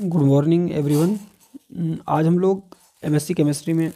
good morning everyone आज हम लोग एमएससी केमिस्ट्री में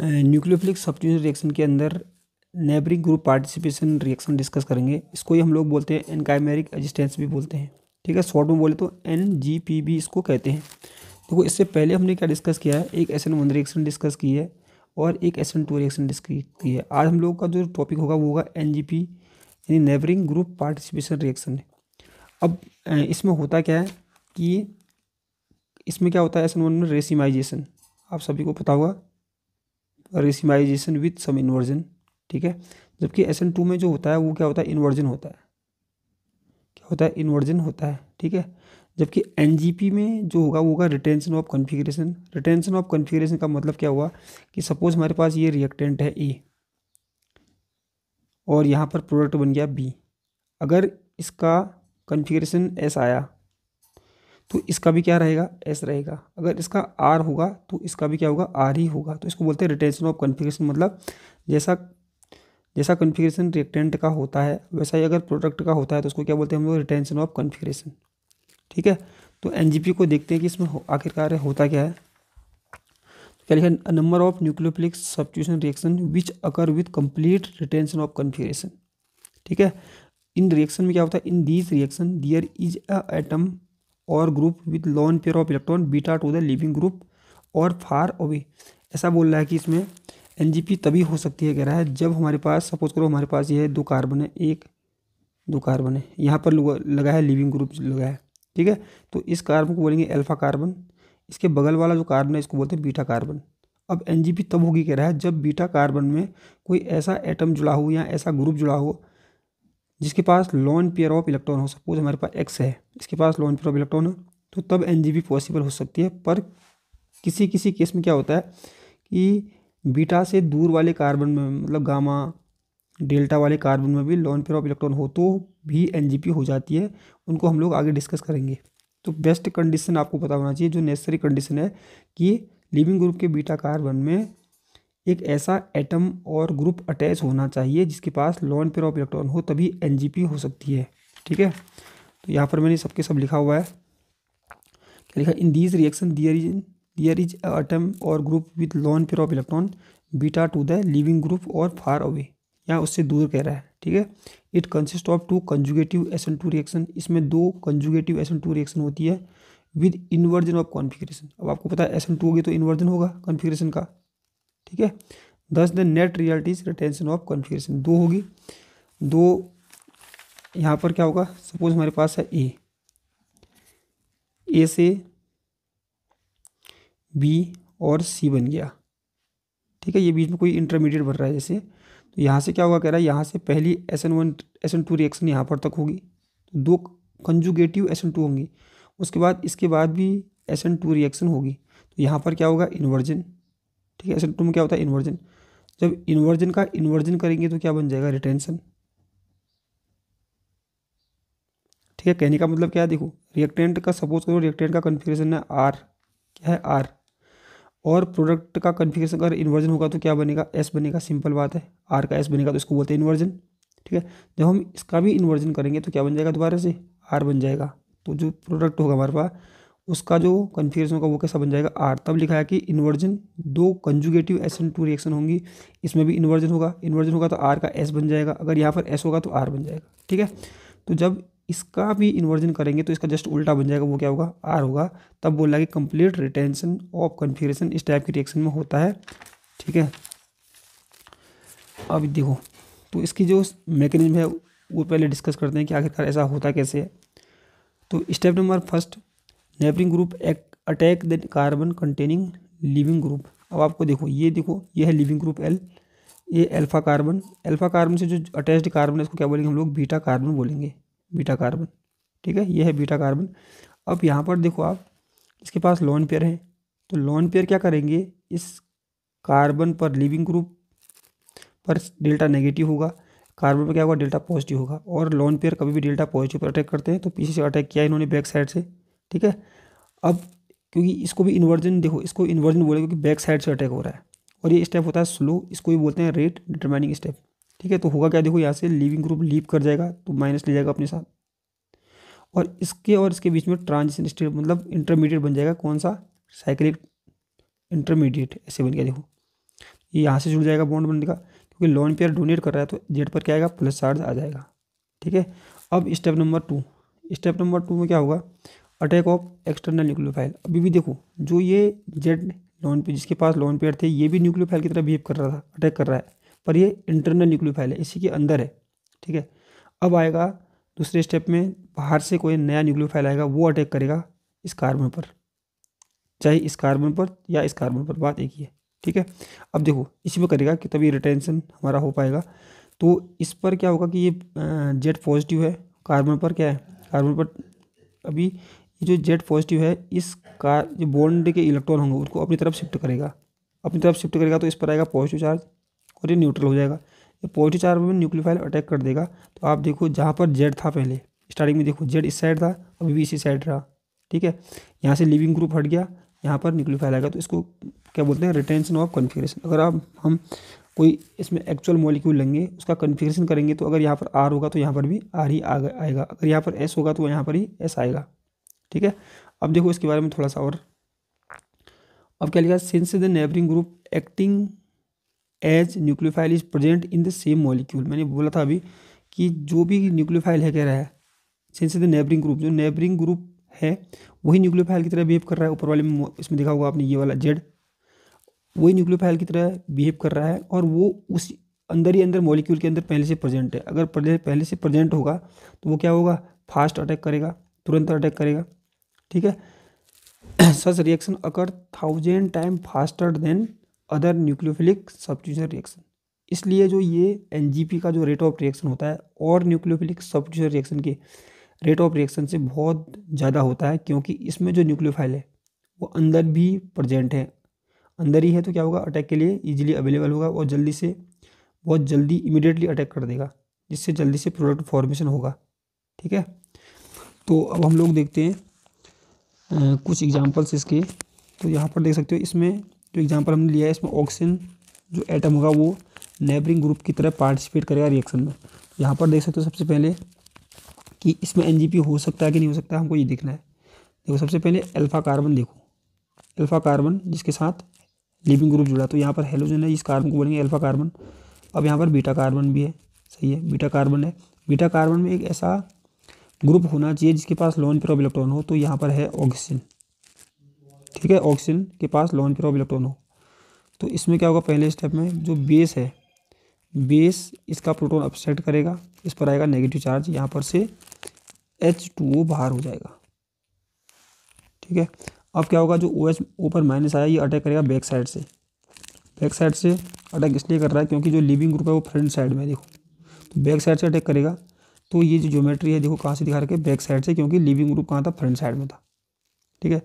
न्यूक्लियोफिलिक सब्सटीट्यूशन रिएक्शन के अंदर neighbouring group participation reaction discuss करेंगे इसको ही हम लोग बोलते हैं एनकाइमेरिक एजिस्टेंस भी बोलते हैं ठीक है शॉर्ट में बोले तो एन जी पी भी इसको कहते हैं देखो इससे पहले हमने क्या डिस्कस किया है एक S N one reaction discuss की है और एक S N two reaction discuss की है आज हम लोग का जो टॉपिक होगा वो होगा एन जी पी यानी नेबरिंग ग्रुप पार्टिसिपेशन रिएक्शन अब इसमें होता क्या है कि इसमें क्या होता है एस वन में रेसिमाइजेशन आप सभी को पता होगा रेसिमाइजेशन विथ सम इन्वर्जन ठीक है जबकि एस टू में जो होता है वो क्या होता है इन्वर्जन होता है क्या होता है इन्वर्जन होता है ठीक है जबकि एन में जो होगा वो होगा retention of configuration retention of configuration का मतलब क्या हुआ कि सपोज हमारे पास ये रिएक्टेंट है ए और यहाँ पर प्रोडक्ट बन गया बी अगर इसका कन्फिग्रेशन एस आया तो इसका भी क्या रहेगा एस रहेगा अगर इसका आर होगा तो इसका भी क्या होगा आर ही होगा तो इसको बोलते हैं रिटेंशन ऑफ कन्फिग्रेशन मतलब जैसा जैसा कन्फिग्रेशन रिएक्टेंट का होता है वैसा ही अगर प्रोडक्ट का होता है तो उसको क्या बोलते हैं हम लोग रिटेंशन ऑफ कन्फिग्रेशन ठीक है तो एन को देखते हैं कि इसमें आखिरकार होता क्या है तो क्या लिखा number of nucleophilic substitution reaction which occur with complete retention of configuration ठीक है इन रिएक्शन में क्या होता है in these reaction there is a atom or group with lone pair of electron beta to the leaving group or far away ऐसा बोल रहा है कि इसमें एन तभी हो सकती है कह रहा है जब हमारे पास सपोज करो हमारे पास ये है दो कार्बन है एक दो कार्बन है यहाँ पर लगा है लिविंग ग्रुप लगा है ठीक है तो इस कार्बन को बोलेंगे अल्फा कार्बन इसके बगल वाला जो कार्बन है इसको बोलते हैं बीटा कार्बन अब एन तब होगी कह रहा है जब बीटा कार्बन में कोई ऐसा एटम जुड़ा हो या ऐसा ग्रुप जुड़ा हो जिसके पास लोन पेयर ऑफ इलेक्ट्रॉन हो सपोज हमारे पास एक्स है इसके पास लोन पेयर ऑफ इलेक्ट्रॉन है तो तब एन पॉसिबल हो सकती है पर किसी किसी केस में क्या होता है कि बीटा से दूर वाले कार्बन में मतलब गामा डेल्टा वाले कार्बन में भी लोन पेयर ऑफ इलेक्ट्रॉन हो तो भी एन हो जाती है उनको हम लोग आगे डिस्कस करेंगे तो बेस्ट कंडीशन आपको पता होना चाहिए जो नेसेसरी कंडीशन है कि लिविंग ग्रुप के बीटा कार्बन में एक ऐसा एटम और ग्रुप अटैच होना चाहिए जिसके पास लोन पेयर ऑफ इलेक्ट्रॉन हो तभी एन हो सकती है ठीक है तो यहाँ पर मैंने सबके सब लिखा हुआ है क्या लिखा in these reaction there is there is atom or group with lone pair of electron beta to the leaving group or far away यहाँ उससे दूर कह रहा है ठीक है it consist of two conjugative S N two reaction इसमें दो conjugative S N two reaction होती है विद इन्वर्जन ऑफ कॉन्फिग्रेशन अब आपको पता है एस एन टू होगी तो इन्वर्जन होगा कॉन्फिग्रेशन का ठीक है thus the net reality retention of configuration दो होगी दो यहाँ पर क्या होगा सपोज हमारे पास है ए ए से बी और सी बन गया ठीक है ये बीच में कोई इंटरमीडिएट भर रहा है जैसे तो यहाँ से क्या होगा कह रहा है यहाँ से पहली S N one S N two reaction यहाँ पर तक होगी तो दो कंजुगेटिव एस एन टू होंगी उसके बाद इसके बाद भी एस एन टू रिएक्शन होगी तो यहाँ पर क्या होगा इन्वर्जन ठीक है एसिड टू में क्या होता है इन्वर्जन जब इन्वर्जन का इन्वर्जन करेंगे तो क्या बन जाएगा रिटेंशन ठीक है कहने का मतलब क्या है देखो रिएक्टेंट का सपोज करो रिएक्टेंट का कन्फिग्रेशन है आर क्या है आर और प्रोडक्ट का कन्फिग्रेशन अगर इन्वर्जन होगा तो क्या बनेगा एस बनेगा सिंपल बात है आर का एस बनेगा तो इसको बोलते हैं इन्वर्जन ठीक है जब हम इसका भी इन्वर्जन करेंगे तो क्या बन जाएगा दोबारा से आर बन जाएगा तो जो प्रोडक्ट होगा हमारे पास उसका जो कन्फ्यूजन होगा वो कैसा बन जाएगा आर तब लिखा है कि इन्वर्जन दो conjugative S N two reaction होंगी इसमें भी इन्वर्जन होगा इन्वर्जन होगा तो आर का एस बन जाएगा अगर यहाँ पर एस होगा तो आर बन जाएगा ठीक है तो जब इसका भी इन्वर्जन करेंगे तो इसका जस्ट उल्टा बन जाएगा वो क्या होगा आर होगा तब बोला कि कंप्लीट रिटेंशन ऑफ कन्फ्यूजन इस टाइप के रिएक्शन में होता है ठीक है अब देखो तो इसकी जो मैकेनिज्म है वो पहले डिस्कस करते हैं कि आखिरकार ऐसा होता कैसे है तो step number first neighbouring group act attack the carbon containing leaving group अब आपको देखो ये देखो ये है लिविंग ग्रुप एल ये अल्फा कार्बन अल्फा कार्बन से जो अटैच्ड कार्बन है इसको क्या बोलेंगे हम लोग बीटा कार्बन बोलेंगे बीटा कार्बन ठीक है ये है बीटा कार्बन अब यहाँ पर देखो आप इसके पास लॉन पेयर है तो लॉन पेयर क्या करेंगे इस कार्बन पर लिविंग ग्रुप पर डेल्टा नेगेटिव होगा कार्बन पर क्या होगा डेल्टा पॉजिटिव होगा और लॉन पेयर कभी भी डेल्टा पॉजिटिव पर अटैक करते हैं तो पीछे से अटैक किया इन्होंने बैक साइड से ठीक है अब क्योंकि इसको भी इन्वर्जन देखो इसको इन्वर्जन बोले क्योंकि बैक साइड से अटैक हो रहा है और ये स्टेप होता है स्लो इसको भी बोलते हैं रेट डिटरमाइनिंग स्टेप ठीक है तो होगा क्या देखो यहाँ से लिविंग ग्रुप लीप कर जाएगा तो माइनस ले जाएगा अपने साथ और इसके और इसके बीच में ट्रांजिशन स्टेट मतलब इंटरमीडिएट बन जाएगा कौन सा साइक्लिक इंटरमीडिएट ऐसे बन गया देखो ये यहाँ से जुड़ जाएगा बॉन्ड बनने का क्योंकि लॉन पेयर डोनेट कर रहा है तो जेड पर क्या आएगा प्लस चार्ज आ जाएगा ठीक है अब step number two step number two में क्या होगा अटैक ऑफ एक्सटर्नल न्यूक्लियोफाइल अभी भी देखो जो ये जेड लोन पे जिसके पास लोन पेयर थे ये भी न्यूक्लियोफाइल की तरह बिहेव कर रहा था अटैक कर रहा है पर ये इंटरनल न्यूक्लियोफाइल है इसी के अंदर है ठीक है अब आएगा दूसरे स्टेप में बाहर से कोई नया न्यूक्लियोफाइल आएगा वो अटैक करेगा इस कार्बन पर चाहे इस कार्बन पर या इस कार्बन पर बात एक ही है ठीक है अब देखो इसी में करेगा कि तभी रिटेंशन हमारा हो पाएगा तो इस पर क्या होगा कि ये जेड पॉजिटिव है कार्बन पर क्या है कार्बन पर अभी जो जेड पॉजिटिव है इसका जो बॉन्ड के इलेक्ट्रॉन होंगे उनको अपनी तरफ शिफ्ट करेगा अपनी तरफ शिफ्ट करेगा तो इस पर आएगा पॉजिटिव चार्ज और ये न्यूट्रल हो जाएगा ये पॉजिटिव चार्ज में न्यूक्लियोफाइल अटैक कर देगा तो आप देखो जहाँ पर जेड था पहले स्टार्टिंग में देखो जेड इस साइड था अभी भी इसी साइड रहा ठीक है यहाँ से लिविंग ग्रुप हट गया यहाँ पर न्यूक्लियोफाइल आएगा तो इसको क्या बोलते हैं रिटेंशन ऑफ कन्फिग्रेशन अगर आप हम कोई इसमें एक्चुअल मॉलिक्यूल लेंगे उसका कन्फिग्रेशन करेंगे तो अगर यहाँ पर आर होगा तो यहाँ पर भी आर ही आएगा अगर यहाँ पर एस होगा तो यहाँ पर ही एस आएगा ठीक है अब देखो इसके बारे में थोड़ा सा और अब क्या लिखा since the neighbouring group acting as nucleophile is present in the same molecule मैंने बोला था अभी कि जो भी न्यूक्लियोफाइल है कह रहा है सिंस द नेबरिंग ग्रुप जो नेबरिंग ग्रुप है वही न्यूक्लियोफाइल की तरह बिहेव कर रहा है ऊपर वाले में इसमें दिखा होगा आपने ये वाला जेड वही न्यूक्लियोफाइल की तरह बिहेव कर रहा है और वो उस अंदर ही अंदर मॉलिक्यूल के अंदर पहले से प्रेजेंट है अगर पहले से प्रेजेंट होगा तो वो क्या होगा फास्ट अटैक करेगा तुरंत अटैक करेगा ठीक है such reaction occur thousand time faster than other nucleophilic substitution reaction इसलिए जो ये एन का जो रेट ऑफ रिएक्शन होता है और न्यूक्लियोफिलिक सब्ट्यूशन रिएक्शन के रेट ऑफ रिएक्शन से बहुत ज़्यादा होता है क्योंकि इसमें जो न्यूक्लियोफाइल है वो अंदर भी प्रजेंट है अंदर ही है तो क्या होगा अटैक के लिए ईजिली अवेलेबल होगा और जल्दी से बहुत जल्दी इमिडिएटली अटैक कर देगा जिससे जल्दी से प्रोडक्ट फॉर्मेशन होगा ठीक है तो अब हम लोग देखते हैं कुछ एग्जाम्पल्स इसके तो यहाँ पर देख सकते हो इसमें जो एग्जाम्पल हमने लिया है इसमें ऑक्सीजन जो एटम होगा वो नेबरिंग ग्रुप की तरह पार्टिसिपेट करेगा रिएक्शन में यहाँ पर देख सकते हो सबसे पहले कि इसमें एन हो सकता है कि नहीं हो सकता हमको ये देखना है देखो सबसे पहले अल्फ़ा कार्बन देखो अल्फ़ा कार्बन जिसके साथ लिविंग ग्रुप जुड़ा तो यहाँ पर हेलोजन है इस कार्बन को बोलेंगे अल्फ़ा कार्बन अब यहाँ पर बीटा कार्बन भी है सही है बीटा कार्बन है बीटा कार्बन में एक ऐसा ग्रुप होना चाहिए जिसके पास लोन पेरोब इलेक्ट्रॉन हो तो यहाँ पर है ऑक्सीजन ठीक है ऑक्सीजन के पास लोन पेरोब इलेक्ट्रॉन हो तो इसमें क्या होगा पहले स्टेप में जो बेस है बेस इसका प्रोटोन अपसेट करेगा इस पर आएगा नेगेटिव चार्ज यहाँ पर से एच बाहर हो जाएगा ठीक है अब क्या होगा जो ओ एच ऊपर माइनस आया ये अटैक करेगा बैक साइड से बैक साइड से अटैक इसलिए कर रहा है क्योंकि जो लिविंग ग्रुप है वो फ्रंट साइड में देखो तो बैक साइड से अटैक करेगा तो ये जो ज्योमेट्री है देखो कहाँ से दिखा रखे बैक साइड से क्योंकि लिविंग ग्रुप कहाँ था फ्रंट साइड में था ठीक है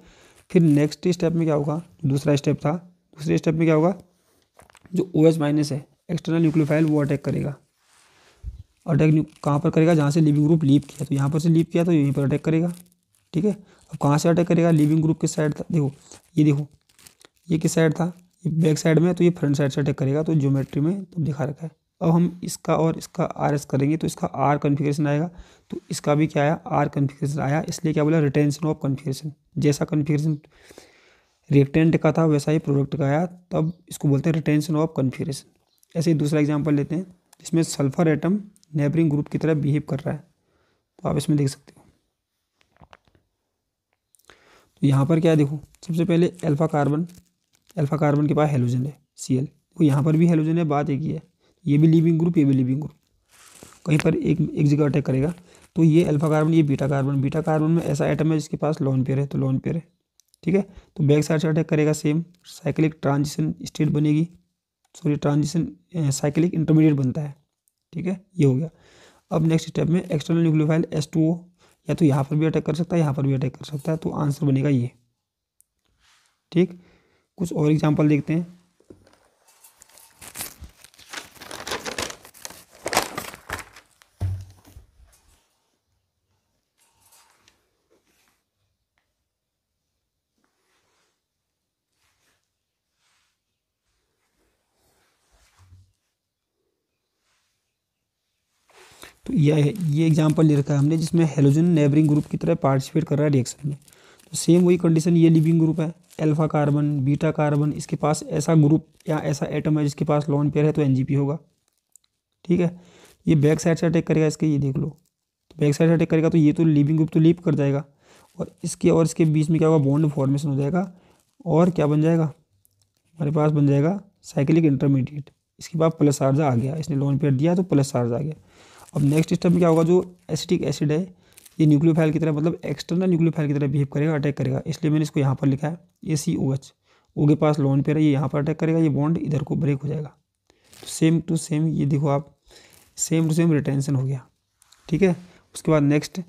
फिर नेक्स्ट स्टेप में क्या होगा दूसरा स्टेप था दूसरे स्टेप में क्या होगा जो ओ एस माइनस है एक्सटर्नल न्यूक्लियोफाइल वो अटैक करेगा अटैक कहाँ पर करेगा जहाँ से लिविंग ग्रुप लीप किया तो यहाँ पर से लीप किया तो यहीं पर अटैक करेगा ठीक है अब कहाँ से अटैक करेगा लिविंग ग्रुप किस साइड था देखो ये देखो ये किस साइड था ये बैक साइड में तो ये फ्रंट साइड से अटैक करेगा तो ज्योमेट्री में तो दिखा रखा है अब हम इसका और इसका आर एस करेंगे तो इसका आर कन्फिग्रेशन आएगा तो इसका भी क्या आया आर कन्फिग्रेशन आया इसलिए क्या बोला रिटेंशन ऑफ कन्फिग्रेशन जैसा कन्फिग्रेशन रिएक्टेंट का था वैसा ही प्रोडक्ट का आया तब इसको बोलते हैं रिटेंशन ऑफ कन्फिग्रेशन ऐसे ही दूसरा एग्जाम्पल लेते हैं जिसमें सल्फर एटम नेबरिंग ग्रुप की तरह बिहेव कर रहा है तो आप इसमें देख सकते हो तो यहाँ पर क्या देखो सबसे पहले एल्फा कार्बन एल्फा कार्बन के पास हेलोजन है सी एल तो यहाँ पर भी हेलोजन है बात एक ही है ये भी लिविंग ग्रुप ये भी लिविंग ग्रुप कहीं पर एक एक जगह अटैक करेगा तो ये अल्फा कार्बन ये बीटा कार्बन बीटा कार्बन में ऐसा आइटम है जिसके पास लॉन पेयर है तो लॉन पेयर है ठीक है तो बैक साइड से अटैक करेगा सेम साइक्लिक ट्रांजिशन स्टेट बनेगी सॉरी ट्रांजिशन साइक्लिक इंटरमीडिएट बनता है ठीक है ये हो गया अब नेक्स्ट स्टेप में external nucleophile S two O या तो यहाँ पर भी अटैक कर सकता है यहाँ पर भी अटैक कर सकता है तो आंसर बनेगा ये ठीक कुछ और एग्जाम्पल देखते हैं तो यह ये एग्जाम्पल ले रखा है हमने जिसमें हेलोजन नेबरिंग ग्रुप की तरह पार्टिसिपेट कर रहा है रिएक्शन में तो सेम वही कंडीशन ये लिविंग ग्रुप है अल्फा कार्बन बीटा कार्बन इसके पास ऐसा ग्रुप या ऐसा एटम है जिसके पास लॉन पेयर है तो एन होगा ठीक है ये बैक साइड से अटैक करेगा इसके ये देख लो तो बैक साइड से अटैक करेगा तो ये तो लिविंग ग्रुप तो लीप कर जाएगा और इसके और इसके बीच में क्या होगा बॉन्ड फॉर्मेशन हो जाएगा और क्या बन जाएगा हमारे पास बन जाएगा साइकिलिक इंटरमीडिएट इसके बाद प्लस चार्ज आ गया इसने लोन पेयर दिया तो प्लस चार्ज आ गया अब नेक्स्ट स्टेप में क्या होगा जो एसिटिक एसिड है ये न्यूक्लियोफाइल की तरह मतलब एक्सटर्नल न्यूक्लियोफाइल की तरह बिहेव करेगा अटैक करेगा इसलिए मैंने इसको यहाँ पर लिखा है ए सी ओ एच ओ के पास लोन पे है ये यहाँ पर अटैक करेगा ये बॉन्ड इधर को ब्रेक हो जाएगा तो सेम टू सेम ये देखो आप सेम टू सेम रिटेंशन हो गया ठीक है उसके बाद next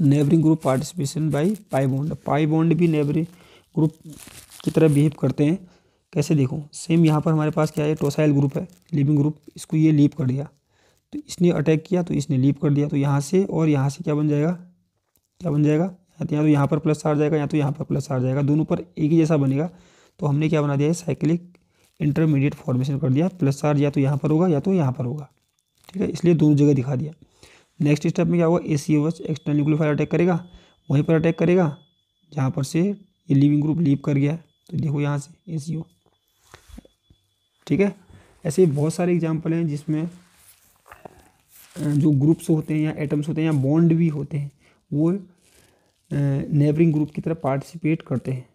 neighbouring group participation by pi bond pi bond भी नेबरिंग ग्रुप की तरह बिहेव करते हैं कैसे देखो सेम यहाँ पर हमारे पास क्या है टोसाइल ग्रुप है लिविंग ग्रुप इसको ये लीप कर दिया तो इसने अटैक किया तो इसने लीप कर दिया तो यहाँ से और यहाँ से क्या बन जाएगा क्या बन जाएगा या तो, तो यहाँ पर प्लस आ जाएगा या तो यहाँ पर प्लस आ जाएगा दोनों पर एक ही जैसा बनेगा तो हमने क्या बना दिया है साइक्लिक इंटरमीडिएट फॉर्मेशन कर दिया प्लस आर या तो यहाँ पर होगा या तो यहाँ पर होगा ठीक है इसलिए दोनों जगह दिखा दिया नेक्स्ट स्टेप में क्या होगा A C H external nucleophile attack करेगा वहीं पर अटैक करेगा जहाँ पर से ये लिविंग ग्रुप लीव कर गया तो देखो यहाँ से ए सी ओ ठीक है ऐसे बहुत सारे एग्जाम्पल हैं जिसमें जो ग्रुप्स होते हैं या एटम्स होते हैं या बॉन्ड भी होते हैं वो नेबरिंग ग्रुप की तरफ पार्टिसिपेट करते हैं